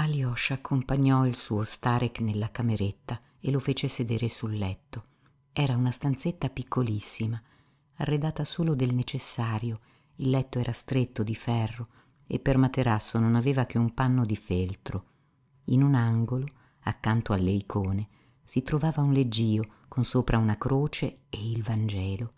Alyosha accompagnò il suo Starek nella cameretta e lo fece sedere sul letto. Era una stanzetta piccolissima, arredata solo del necessario. Il letto era stretto di ferro e per materasso non aveva che un panno di feltro. In un angolo, accanto alle icone, si trovava un leggio con sopra una croce e il Vangelo.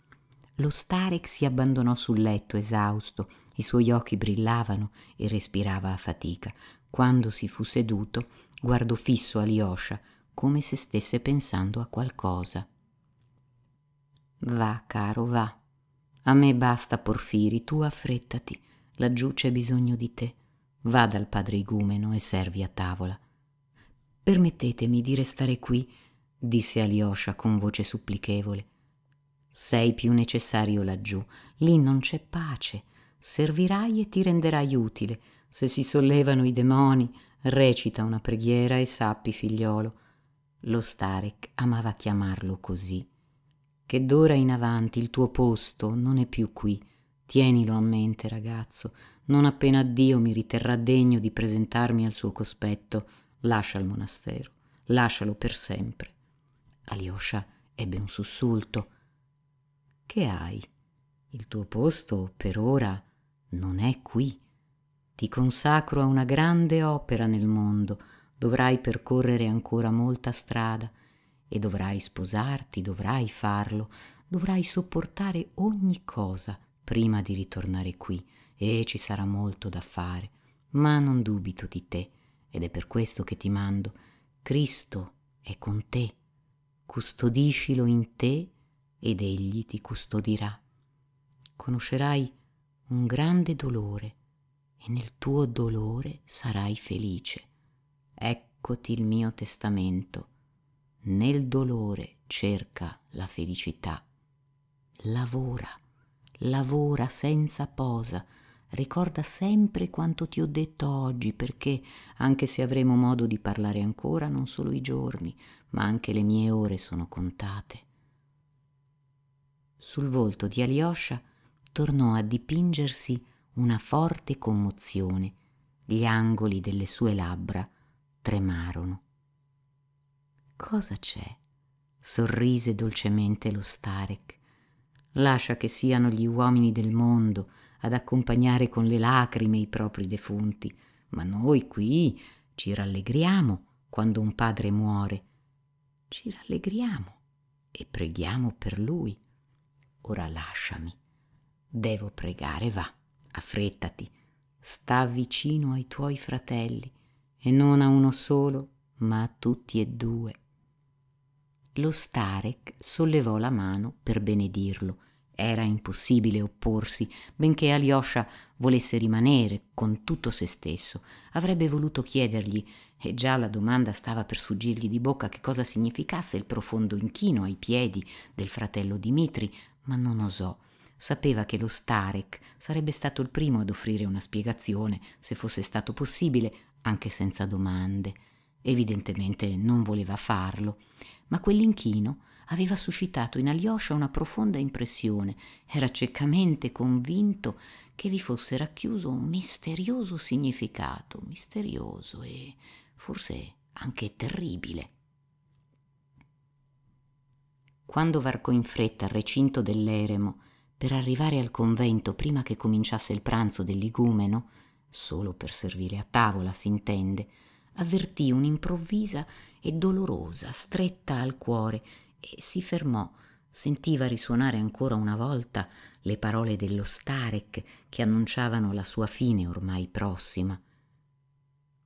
Lo Starek si abbandonò sul letto esausto, i suoi occhi brillavano e respirava a fatica. Quando si fu seduto, guardò fisso Alyosha come se stesse pensando a qualcosa. Va, caro, va. A me basta, Porfiri, tu affrettati. Laggiù c'è bisogno di te. Va dal padre Igumeno e servi a tavola. Permettetemi di restare qui, disse Alyosha con voce supplichevole. Sei più necessario laggiù, lì non c'è pace. Servirai e ti renderai utile, se si sollevano i demoni, recita una preghiera e sappi, figliolo. Lo Starek amava chiamarlo così. Che d'ora in avanti il tuo posto non è più qui. Tienilo a mente, ragazzo. Non appena Dio mi riterrà degno di presentarmi al suo cospetto, lascia il monastero, lascialo per sempre. Alyosha ebbe un sussulto. Che hai? Il tuo posto per ora non è qui. Ti consacro a una grande opera nel mondo, dovrai percorrere ancora molta strada e dovrai sposarti, dovrai farlo, dovrai sopportare ogni cosa prima di ritornare qui e ci sarà molto da fare, ma non dubito di te ed è per questo che ti mando. Cristo è con te, custodiscilo in te ed egli ti custodirà. Conoscerai un grande dolore e nel tuo dolore sarai felice. Eccoti il mio testamento. Nel dolore cerca la felicità. Lavora, lavora senza posa. Ricorda sempre quanto ti ho detto oggi perché, anche se avremo modo di parlare ancora, non solo i giorni, ma anche le mie ore sono contate. Sul volto di Alyosha tornò a dipingersi una forte commozione, gli angoli delle sue labbra tremarono. Cosa c'è? sorrise dolcemente lo Starek. Lascia che siano gli uomini del mondo ad accompagnare con le lacrime i propri defunti, ma noi qui ci rallegriamo quando un padre muore. Ci rallegriamo e preghiamo per lui. Ora lasciami. Devo pregare, va affrettati, sta vicino ai tuoi fratelli, e non a uno solo, ma a tutti e due. Lo Starek sollevò la mano per benedirlo. Era impossibile opporsi, benché Alyosha volesse rimanere con tutto se stesso. Avrebbe voluto chiedergli, e già la domanda stava per sfuggirgli di bocca, che cosa significasse il profondo inchino ai piedi del fratello Dimitri, ma non osò. Sapeva che lo Starek sarebbe stato il primo ad offrire una spiegazione, se fosse stato possibile, anche senza domande. Evidentemente non voleva farlo, ma quell'inchino aveva suscitato in Alyosha una profonda impressione. Era ciecamente convinto che vi fosse racchiuso un misterioso significato, misterioso e forse anche terribile. Quando varcò in fretta al recinto dell'eremo, per arrivare al convento prima che cominciasse il pranzo del ligumeno, solo per servire a tavola, s'intende, avvertì un'improvvisa e dolorosa stretta al cuore e si fermò. Sentiva risuonare ancora una volta le parole dello Starek che annunciavano la sua fine ormai prossima.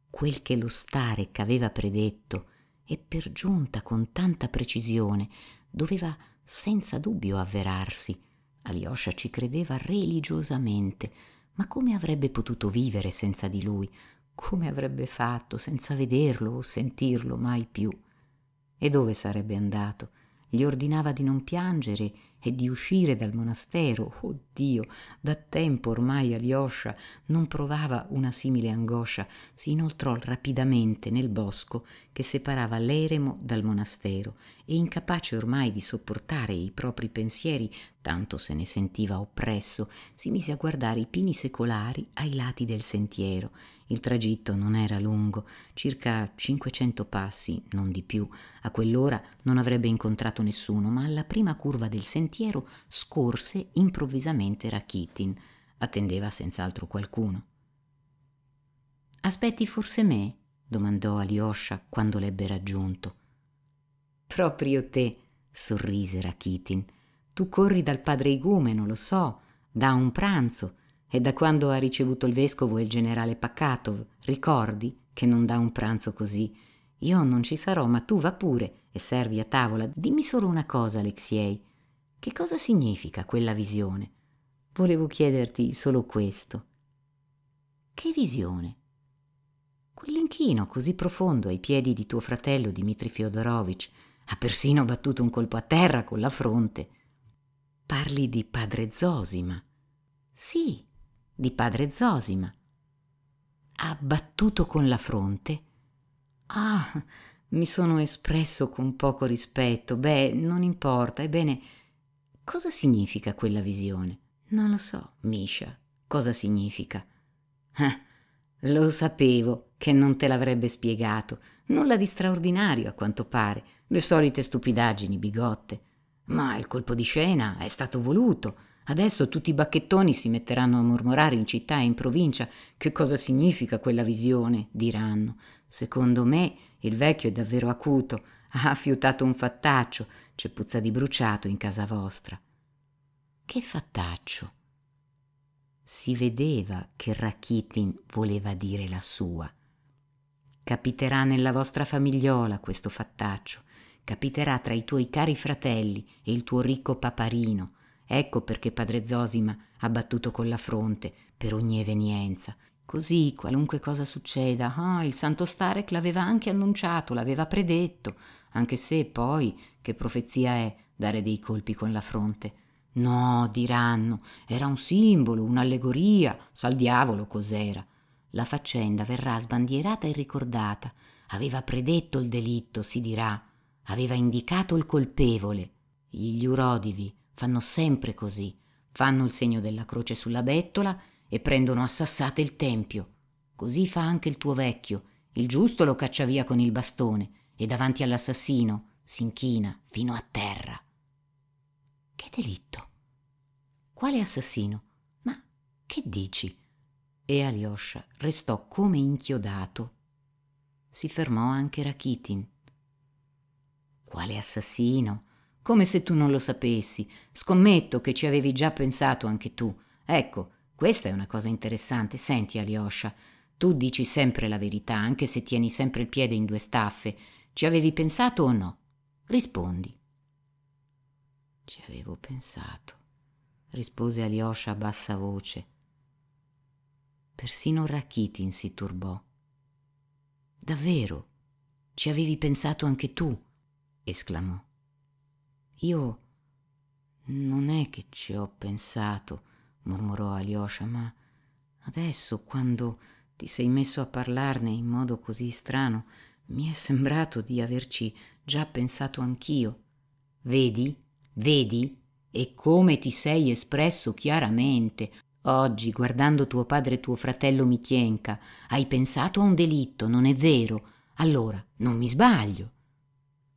Quel che lo Starek aveva predetto e per giunta con tanta precisione doveva senza dubbio avverarsi Alyosha ci credeva religiosamente, ma come avrebbe potuto vivere senza di lui? Come avrebbe fatto senza vederlo o sentirlo mai più? E dove sarebbe andato? Gli ordinava di non piangere e di uscire dal monastero, oh Dio, da tempo ormai Alyosha non provava una simile angoscia, si inoltrò rapidamente nel bosco che separava l'eremo dal monastero e incapace ormai di sopportare i propri pensieri, tanto se ne sentiva oppresso, si mise a guardare i pini secolari ai lati del sentiero. Il tragitto non era lungo, circa 500 passi, non di più. A quell'ora non avrebbe incontrato nessuno, ma alla prima curva del sentiero sentiero scorse improvvisamente Rakitin. Attendeva senz'altro qualcuno. Aspetti forse me? domandò Alyosha quando l'ebbe raggiunto. Proprio te, sorrise Rakitin. Tu corri dal padre Igumeno, lo so, da un pranzo e da quando ha ricevuto il vescovo e il generale Pakatov. Ricordi che non dà un pranzo così. Io non ci sarò, ma tu va pure e servi a tavola. Dimmi solo una cosa, Alexei. Che cosa significa quella visione? Volevo chiederti solo questo. Che visione? Quell'inchino così profondo ai piedi di tuo fratello Dimitri Fyodorovich ha persino battuto un colpo a terra con la fronte. Parli di padre Zosima. Sì, di padre Zosima. Ha battuto con la fronte? Ah, mi sono espresso con poco rispetto. Beh, non importa. Ebbene, Cosa significa quella visione? Non lo so, Misha. Cosa significa? Ah, lo sapevo che non te l'avrebbe spiegato. Nulla di straordinario, a quanto pare. Le solite stupidaggini bigotte. Ma il colpo di scena è stato voluto. Adesso tutti i bacchettoni si metteranno a mormorare in città e in provincia che cosa significa quella visione, diranno. Secondo me il vecchio è davvero acuto ha fiutato un fattaccio, c'è puzza di bruciato in casa vostra. Che fattaccio? Si vedeva che Rakitin voleva dire la sua. Capiterà nella vostra famigliola questo fattaccio, capiterà tra i tuoi cari fratelli e il tuo ricco paparino. Ecco perché padre Zosima ha battuto con la fronte per ogni evenienza, Così, qualunque cosa succeda, ah, il santo Starek l'aveva anche annunciato, l'aveva predetto, anche se poi, che profezia è, dare dei colpi con la fronte. No, diranno, era un simbolo, un'allegoria, sal diavolo cos'era. La faccenda verrà sbandierata e ricordata. Aveva predetto il delitto, si dirà, aveva indicato il colpevole. Gli urodivi fanno sempre così, fanno il segno della croce sulla bettola e prendono a sassate il tempio. Così fa anche il tuo vecchio. Il giusto lo caccia via con il bastone e davanti all'assassino s'inchina fino a terra. Che delitto? Quale assassino? Ma che dici? E Alyosha restò come inchiodato. Si fermò anche Rakitin. Quale assassino? Come se tu non lo sapessi. Scommetto che ci avevi già pensato anche tu. Ecco, questa è una cosa interessante. Senti, Alyosha, tu dici sempre la verità, anche se tieni sempre il piede in due staffe. Ci avevi pensato o no? Rispondi. Ci avevo pensato, rispose Alyosha a bassa voce. Persino Rakitin si turbò. Davvero? Ci avevi pensato anche tu? esclamò. Io non è che ci ho pensato mormorò Alyosha, ma adesso quando ti sei messo a parlarne in modo così strano, mi è sembrato di averci già pensato anch'io. Vedi? Vedi? E come ti sei espresso chiaramente. Oggi, guardando tuo padre e tuo fratello Michienka, hai pensato a un delitto, non è vero? Allora, non mi sbaglio.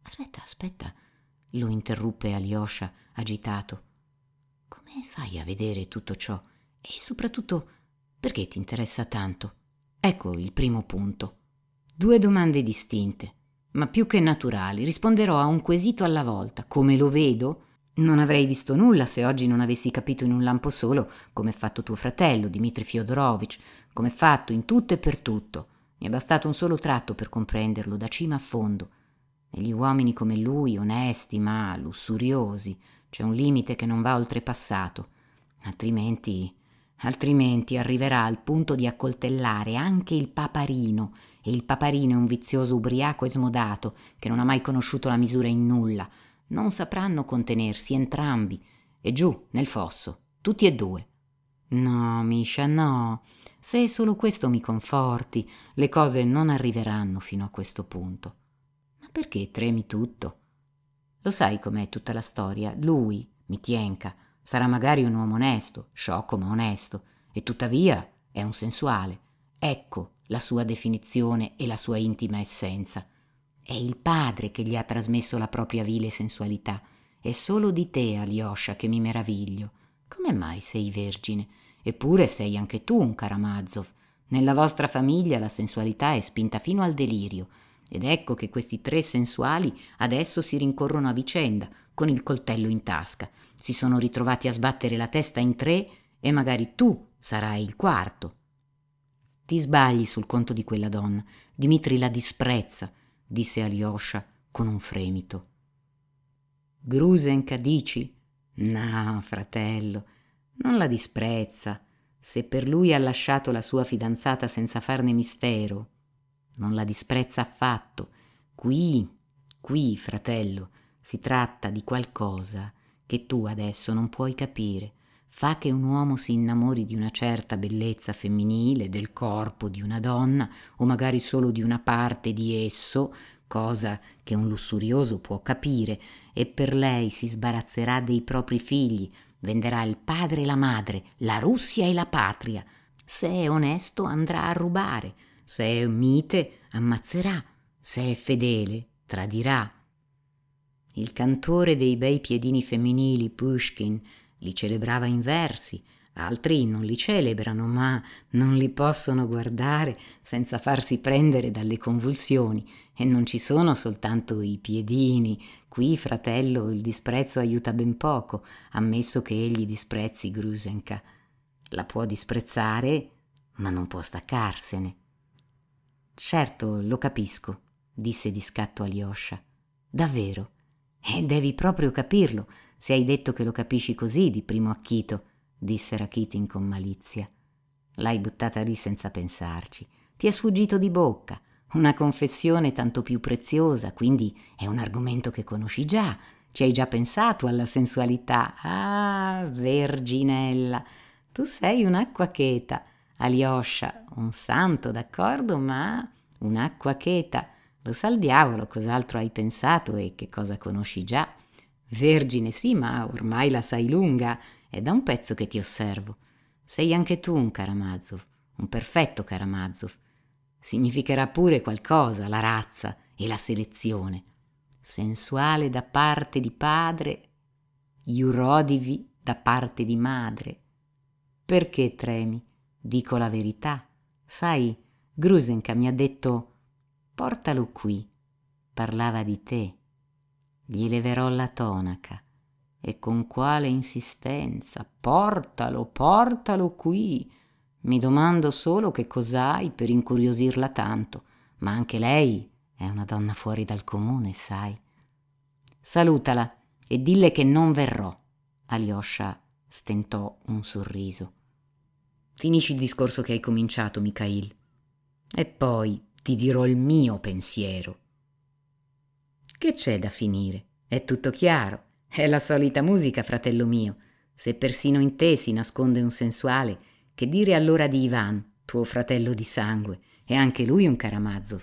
Aspetta, aspetta, lo interruppe Alyosha, agitato. Come fai a vedere tutto ciò? E soprattutto, perché ti interessa tanto? Ecco il primo punto. Due domande distinte, ma più che naturali. Risponderò a un quesito alla volta. Come lo vedo? Non avrei visto nulla se oggi non avessi capito in un lampo solo come è fatto tuo fratello, Dimitri Fyodorovich, come è fatto in tutto e per tutto. Mi è bastato un solo tratto per comprenderlo, da cima a fondo. E gli uomini come lui, onesti ma lussuriosi, c'è un limite che non va oltrepassato, altrimenti altrimenti arriverà al punto di accoltellare anche il paparino, e il paparino è un vizioso ubriaco e smodato, che non ha mai conosciuto la misura in nulla. Non sapranno contenersi entrambi, e giù, nel fosso, tutti e due. No, Misha, no. Se solo questo mi conforti, le cose non arriveranno fino a questo punto. Ma perché tremi tutto? Lo sai com'è tutta la storia. Lui, Mitienka, sarà magari un uomo onesto, sciocco ma onesto, e tuttavia è un sensuale. Ecco la sua definizione e la sua intima essenza. È il padre che gli ha trasmesso la propria vile sensualità. È solo di te, Alyosha, che mi meraviglio. Come mai sei vergine? Eppure sei anche tu un Karamazov. Nella vostra famiglia la sensualità è spinta fino al delirio. Ed ecco che questi tre sensuali adesso si rincorrono a vicenda, con il coltello in tasca. Si sono ritrovati a sbattere la testa in tre e magari tu sarai il quarto. Ti sbagli sul conto di quella donna. Dimitri la disprezza, disse Alyosha con un fremito. Grusenka dici? No, fratello, non la disprezza. Se per lui ha lasciato la sua fidanzata senza farne mistero, non la disprezza affatto. Qui, qui, fratello, si tratta di qualcosa che tu adesso non puoi capire. Fa che un uomo si innamori di una certa bellezza femminile, del corpo di una donna, o magari solo di una parte di esso, cosa che un lussurioso può capire, e per lei si sbarazzerà dei propri figli, venderà il padre e la madre, la Russia e la patria. Se è onesto andrà a rubare, se è mite, ammazzerà, se è fedele, tradirà. Il cantore dei bei piedini femminili, Pushkin, li celebrava in versi, altri non li celebrano, ma non li possono guardare senza farsi prendere dalle convulsioni. E non ci sono soltanto i piedini. Qui, fratello, il disprezzo aiuta ben poco, ammesso che egli disprezzi Grusenka. La può disprezzare, ma non può staccarsene. Certo, lo capisco, disse di scatto Alyosha. Davvero? E eh, devi proprio capirlo, se hai detto che lo capisci così di primo acchito, disse Rakitin con malizia. L'hai buttata lì senza pensarci. Ti è sfuggito di bocca. Una confessione tanto più preziosa, quindi è un argomento che conosci già. Ci hai già pensato alla sensualità. Ah, verginella, tu sei un'acqua cheta. Alyosha, un santo, d'accordo, ma un'acqua cheta. Lo sa il diavolo, cos'altro hai pensato e che cosa conosci già? Vergine sì, ma ormai la sai lunga, è da un pezzo che ti osservo. Sei anche tu un Karamazov, un perfetto Karamazov. Significherà pure qualcosa la razza e la selezione. Sensuale da parte di padre, iurodivi da parte di madre. Perché tremi? Dico la verità. Sai, Grusenka mi ha detto portalo qui. Parlava di te. Gli leverò la tonaca. E con quale insistenza. Portalo, portalo qui. Mi domando solo che cos'hai per incuriosirla tanto, ma anche lei è una donna fuori dal comune, sai. Salutala e dille che non verrò. Alyosha stentò un sorriso. Finisci il discorso che hai cominciato, Mikhail. E poi ti dirò il mio pensiero. Che c'è da finire? È tutto chiaro. È la solita musica, fratello mio. Se persino in te si nasconde un sensuale, che dire allora di Ivan, tuo fratello di sangue, e anche lui un Karamazov.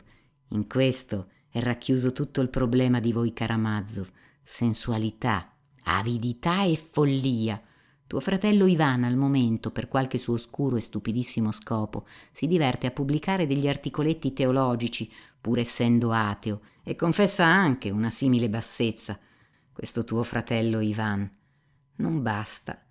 In questo è racchiuso tutto il problema di voi Karamazov, sensualità, avidità e follia, tuo fratello Ivan al momento, per qualche suo oscuro e stupidissimo scopo, si diverte a pubblicare degli articoletti teologici, pur essendo ateo, e confessa anche una simile bassezza. Questo tuo fratello Ivan. Non basta.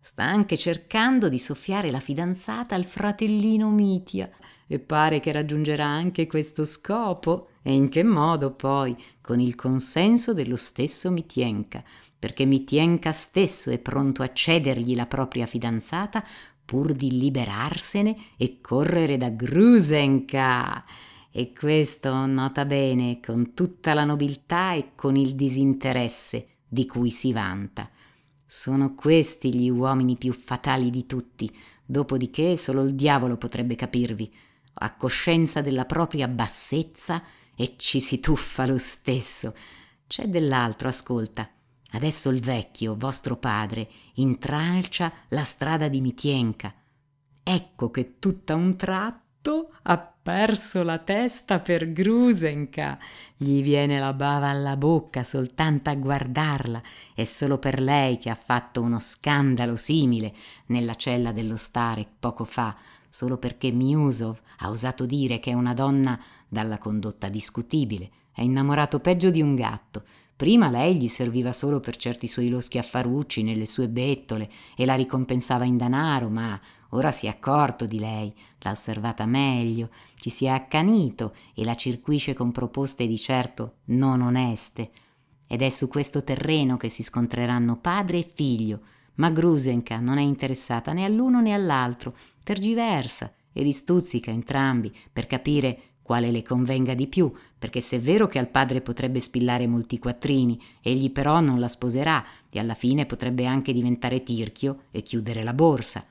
Sta anche cercando di soffiare la fidanzata al fratellino Mitia e pare che raggiungerà anche questo scopo. E in che modo poi? Con il consenso dello stesso Mitienka, perché Mitienka stesso è pronto a cedergli la propria fidanzata pur di liberarsene e correre da Grusenka. E questo, nota bene, con tutta la nobiltà e con il disinteresse di cui si vanta. Sono questi gli uomini più fatali di tutti, dopodiché solo il diavolo potrebbe capirvi. Ha coscienza della propria bassezza e ci si tuffa lo stesso. C'è dell'altro, ascolta. Adesso il vecchio, vostro padre, intralcia la strada di Mitienka. Ecco che tutta un tratto ha perso la testa per Grusenka. Gli viene la bava alla bocca soltanto a guardarla. È solo per lei che ha fatto uno scandalo simile nella cella dello stare poco fa, solo perché Miusov ha osato dire che è una donna dalla condotta discutibile. È innamorato peggio di un gatto Prima lei gli serviva solo per certi suoi loschi affarucci nelle sue bettole e la ricompensava in danaro, ma ora si è accorto di lei, l'ha osservata meglio, ci si è accanito e la circuisce con proposte di certo non oneste. Ed è su questo terreno che si scontreranno padre e figlio, ma Grusenka non è interessata né all'uno né all'altro, tergiversa e li stuzzica entrambi per capire quale le convenga di più, perché se è vero che al padre potrebbe spillare molti quattrini, egli però non la sposerà e alla fine potrebbe anche diventare tirchio e chiudere la borsa.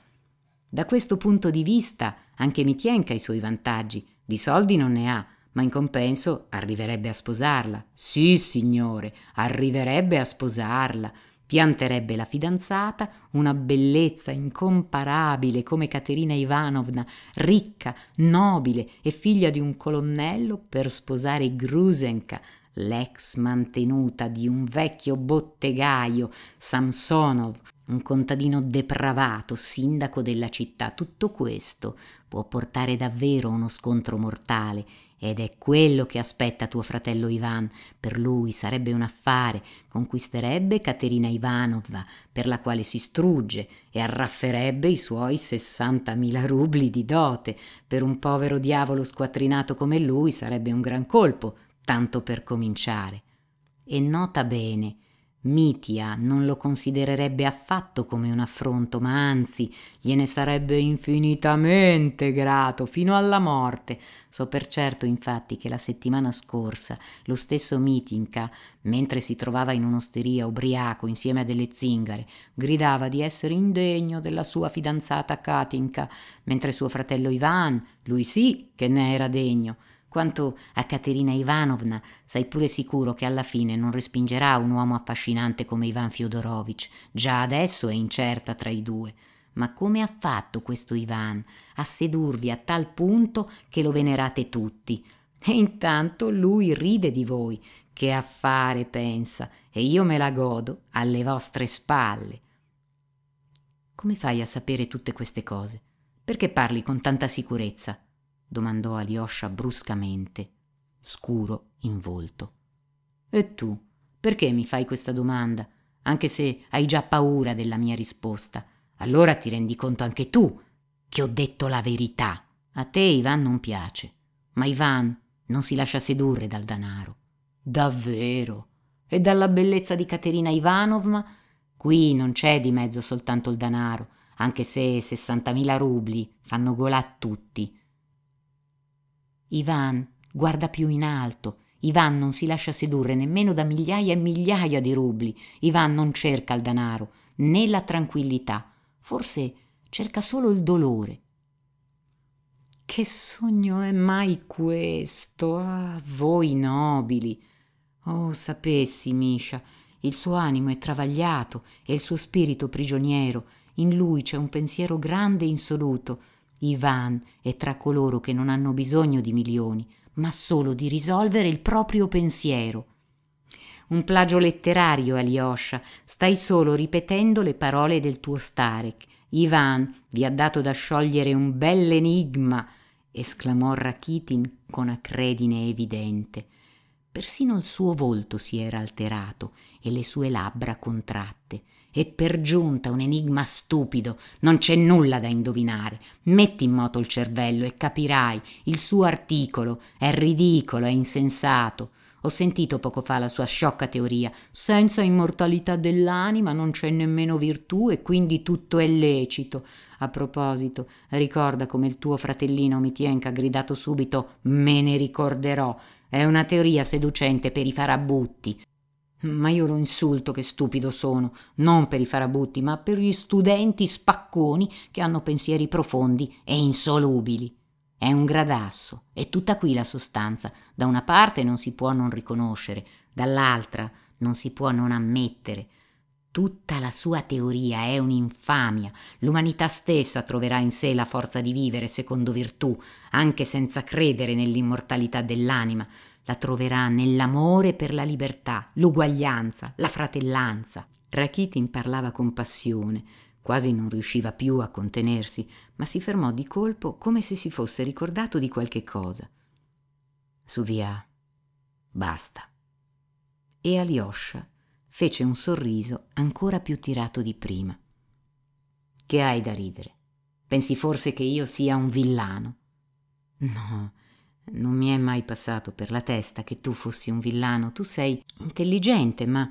Da questo punto di vista anche Mitienka ha i suoi vantaggi, di soldi non ne ha, ma in compenso arriverebbe a sposarla. Sì, signore, arriverebbe a sposarla pianterebbe la fidanzata, una bellezza incomparabile come Caterina Ivanovna, ricca, nobile e figlia di un colonnello per sposare Grusenka, l'ex mantenuta di un vecchio bottegaio, Samsonov, un contadino depravato, sindaco della città. Tutto questo può portare davvero a uno scontro mortale ed è quello che aspetta tuo fratello Ivan. Per lui sarebbe un affare, conquisterebbe Caterina Ivanovna, per la quale si strugge, e arrafferebbe i suoi 60.000 rubli di dote. Per un povero diavolo squattrinato come lui sarebbe un gran colpo, tanto per cominciare. E nota bene, Mitia non lo considererebbe affatto come un affronto, ma anzi gliene sarebbe infinitamente grato fino alla morte. So per certo infatti che la settimana scorsa lo stesso Mitinka, mentre si trovava in un'osteria ubriaco insieme a delle zingare, gridava di essere indegno della sua fidanzata Katinka, mentre suo fratello Ivan, lui sì che ne era degno, quanto a Caterina Ivanovna, sai pure sicuro che alla fine non respingerà un uomo affascinante come Ivan Fyodorovich. Già adesso è incerta tra i due. Ma come ha fatto questo Ivan a sedurvi a tal punto che lo venerate tutti? E intanto lui ride di voi. Che affare, pensa, e io me la godo alle vostre spalle. Come fai a sapere tutte queste cose? Perché parli con tanta sicurezza? domandò Alyosha bruscamente, scuro in volto. E tu, perché mi fai questa domanda, anche se hai già paura della mia risposta? Allora ti rendi conto anche tu che ho detto la verità. A te Ivan non piace, ma Ivan non si lascia sedurre dal danaro. Davvero? E dalla bellezza di Caterina Ivanovna? Qui non c'è di mezzo soltanto il danaro, anche se 60.000 rubli fanno gola a tutti. Ivan guarda più in alto. Ivan non si lascia sedurre nemmeno da migliaia e migliaia di rubli. Ivan non cerca il denaro, né la tranquillità. Forse cerca solo il dolore. Che sogno è mai questo? Ah, voi nobili. Oh, sapessi, Misha, il suo animo è travagliato e il suo spirito prigioniero. In lui c'è un pensiero grande e insoluto Ivan è tra coloro che non hanno bisogno di milioni, ma solo di risolvere il proprio pensiero. Un plagio letterario, Alyosha, stai solo ripetendo le parole del tuo Starek. Ivan vi ha dato da sciogliere un bell'enigma, esclamò Rakitin con acredine evidente. Persino il suo volto si era alterato e le sue labbra contratte. E per giunta un enigma stupido, non c'è nulla da indovinare. Metti in moto il cervello e capirai, il suo articolo è ridicolo, è insensato. Ho sentito poco fa la sua sciocca teoria, senza immortalità dell'anima non c'è nemmeno virtù e quindi tutto è lecito. A proposito, ricorda come il tuo fratellino Mitienka ha gridato subito me ne ricorderò. È una teoria seducente per i farabutti. Ma io lo insulto che stupido sono, non per i farabutti, ma per gli studenti spacconi che hanno pensieri profondi e insolubili. È un gradasso, è tutta qui la sostanza. Da una parte non si può non riconoscere, dall'altra non si può non ammettere. Tutta la sua teoria è un'infamia. L'umanità stessa troverà in sé la forza di vivere secondo virtù, anche senza credere nell'immortalità dell'anima la troverà nell'amore per la libertà, l'uguaglianza, la fratellanza. Rakitin parlava con passione, quasi non riusciva più a contenersi, ma si fermò di colpo come se si fosse ricordato di qualche cosa. Su via, basta. E Alyosha fece un sorriso ancora più tirato di prima. Che hai da ridere? Pensi forse che io sia un villano? No, non mi è mai passato per la testa che tu fossi un villano. Tu sei intelligente, ma...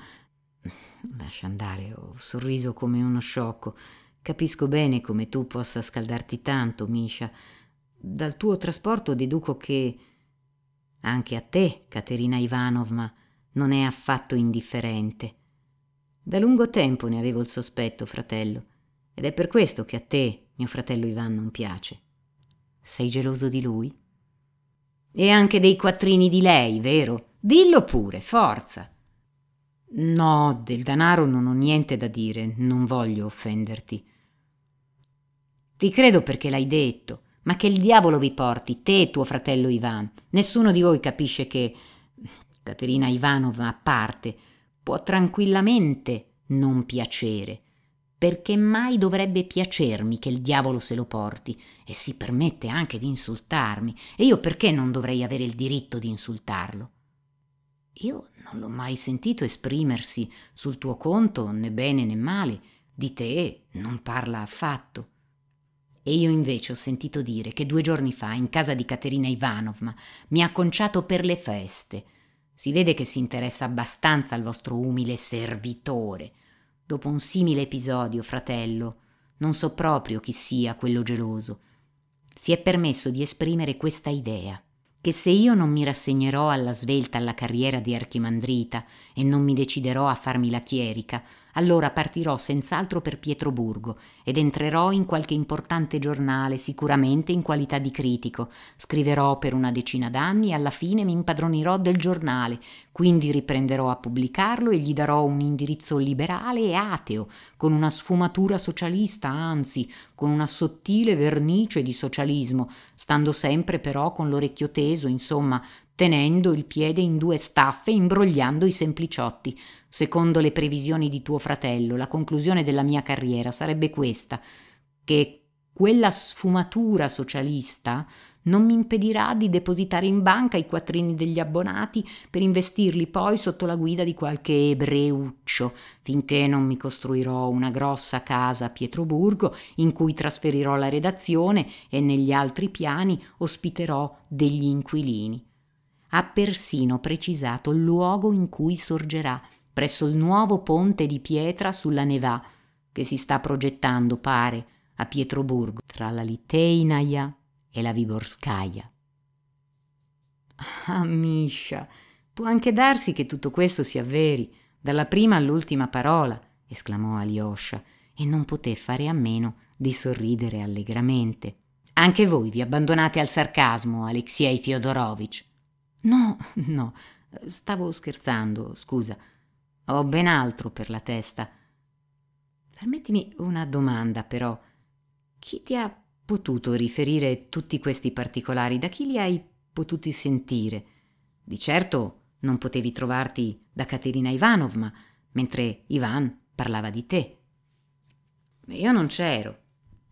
Lascia andare, ho sorriso come uno sciocco. Capisco bene come tu possa scaldarti tanto, Misha. Dal tuo trasporto deduco che... Anche a te, Caterina Ivanovna, non è affatto indifferente. Da lungo tempo ne avevo il sospetto, fratello, ed è per questo che a te, mio fratello Ivan, non piace. Sei geloso di lui? E anche dei quattrini di lei, vero? Dillo pure, forza. No, del denaro non ho niente da dire, non voglio offenderti. Ti credo perché l'hai detto, ma che il diavolo vi porti, te e tuo fratello Ivan. Nessuno di voi capisce che Caterina Ivanova a parte può tranquillamente non piacere perché mai dovrebbe piacermi che il diavolo se lo porti e si permette anche di insultarmi e io perché non dovrei avere il diritto di insultarlo? Io non l'ho mai sentito esprimersi sul tuo conto né bene né male, di te non parla affatto. E io invece ho sentito dire che due giorni fa in casa di Caterina Ivanovna mi ha conciato per le feste. Si vede che si interessa abbastanza al vostro umile servitore Dopo un simile episodio, fratello, non so proprio chi sia quello geloso. Si è permesso di esprimere questa idea, che se io non mi rassegnerò alla svelta alla carriera di archimandrita e non mi deciderò a farmi la chierica, allora partirò senz'altro per Pietroburgo ed entrerò in qualche importante giornale, sicuramente in qualità di critico. Scriverò per una decina d'anni e alla fine mi impadronirò del giornale, quindi riprenderò a pubblicarlo e gli darò un indirizzo liberale e ateo, con una sfumatura socialista, anzi, con una sottile vernice di socialismo, stando sempre però con l'orecchio teso, insomma, tenendo il piede in due staffe, imbrogliando i sempliciotti. Secondo le previsioni di tuo fratello, la conclusione della mia carriera sarebbe questa, che quella sfumatura socialista non mi impedirà di depositare in banca i quattrini degli abbonati per investirli poi sotto la guida di qualche ebreuccio, finché non mi costruirò una grossa casa a Pietroburgo in cui trasferirò la redazione e negli altri piani ospiterò degli inquilini ha persino precisato il luogo in cui sorgerà, presso il nuovo ponte di pietra sulla Neva, che si sta progettando, pare, a Pietroburgo, tra la Liteinaia e la Viborskaia. Ah, Miscia, può anche darsi che tutto questo sia veri, dalla prima all'ultima parola, esclamò Alyosha, e non poté fare a meno di sorridere allegramente. Anche voi vi abbandonate al sarcasmo, Alexei Fiodorovich. No, no, stavo scherzando, scusa. Ho ben altro per la testa. Permettimi una domanda, però. Chi ti ha potuto riferire tutti questi particolari? Da chi li hai potuti sentire? Di certo non potevi trovarti da Caterina Ivanovna, mentre Ivan parlava di te. Io non c'ero.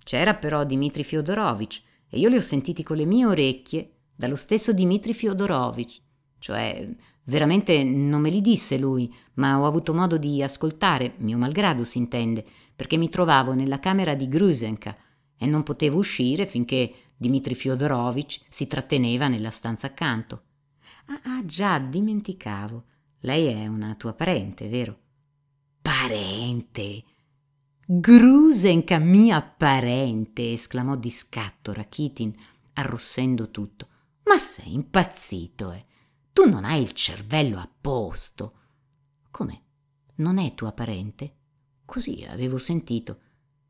C'era però Dimitri Fiodorovich e io li ho sentiti con le mie orecchie dallo stesso Dmitri Fyodorovich. Cioè, veramente non me li disse lui, ma ho avuto modo di ascoltare, mio malgrado si intende, perché mi trovavo nella camera di Grusenka e non potevo uscire finché Dmitri Fyodorovich si tratteneva nella stanza accanto. Ah, ah, già, dimenticavo. Lei è una tua parente, vero? Parente! Grusenka, mia parente! esclamò di scatto Rakitin, arrossendo tutto. Ma sei impazzito, eh? Tu non hai il cervello a posto. Come? Non è tua parente? Così avevo sentito.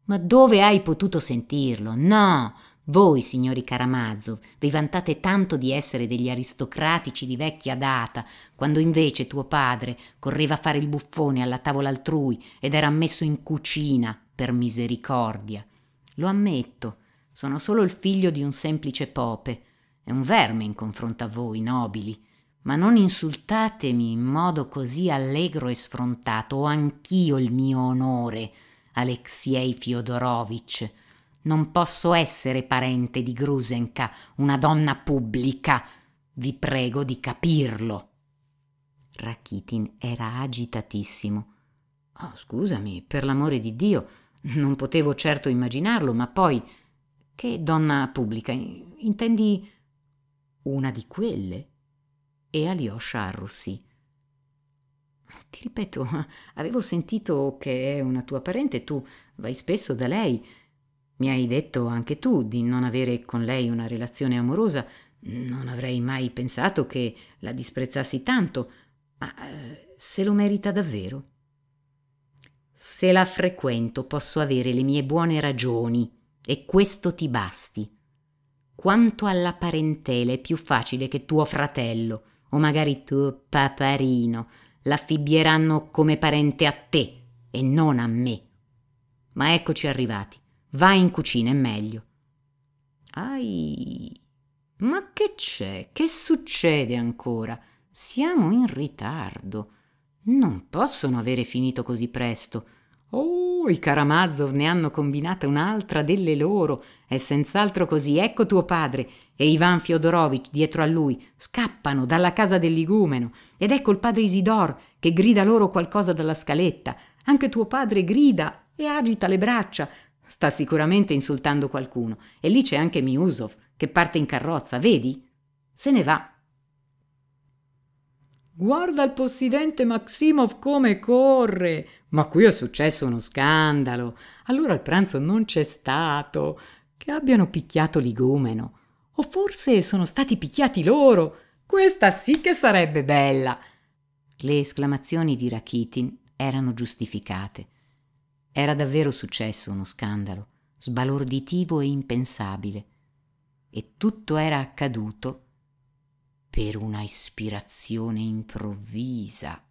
Ma dove hai potuto sentirlo? No! Voi, signori Karamazov, vi vantate tanto di essere degli aristocratici di vecchia data, quando invece tuo padre correva a fare il buffone alla tavola altrui ed era messo in cucina, per misericordia. Lo ammetto, sono solo il figlio di un semplice pope, è un verme in confronto a voi, nobili. Ma non insultatemi in modo così allegro e sfrontato. Ho anch'io il mio onore, Alexei Fiodorovich. Non posso essere parente di Grusenka, una donna pubblica. Vi prego di capirlo. Rakitin era agitatissimo. Oh, scusami, per l'amore di Dio, non potevo certo immaginarlo, ma poi. Che donna pubblica? Intendi una di quelle. E Alyosha arrossì. Ti ripeto, avevo sentito che è una tua parente, tu vai spesso da lei. Mi hai detto anche tu di non avere con lei una relazione amorosa. Non avrei mai pensato che la disprezzassi tanto, ma eh, se lo merita davvero. Se la frequento posso avere le mie buone ragioni e questo ti basti. Quanto alla parentela è più facile che tuo fratello, o magari tuo paparino, l'affibbieranno come parente a te e non a me. Ma eccoci arrivati. Vai in cucina, è meglio. Ai. Ma che c'è? Che succede ancora? Siamo in ritardo. Non possono avere finito così presto. Oh, i Karamazov ne hanno combinata un'altra delle loro. È senz'altro così. Ecco tuo padre e Ivan Fiodorovich dietro a lui. Scappano dalla casa dell'igumeno. Ed ecco il padre Isidor che grida loro qualcosa dalla scaletta. Anche tuo padre grida e agita le braccia. Sta sicuramente insultando qualcuno. E lì c'è anche Miusov che parte in carrozza, vedi? Se ne va. Guarda il possidente Maximov come corre! Ma qui è successo uno scandalo. Allora il pranzo non c'è stato. Che abbiano picchiato l'igumeno. O forse sono stati picchiati loro. Questa sì che sarebbe bella. Le esclamazioni di Rakitin erano giustificate. Era davvero successo uno scandalo, sbalorditivo e impensabile. E tutto era accaduto per una ispirazione improvvisa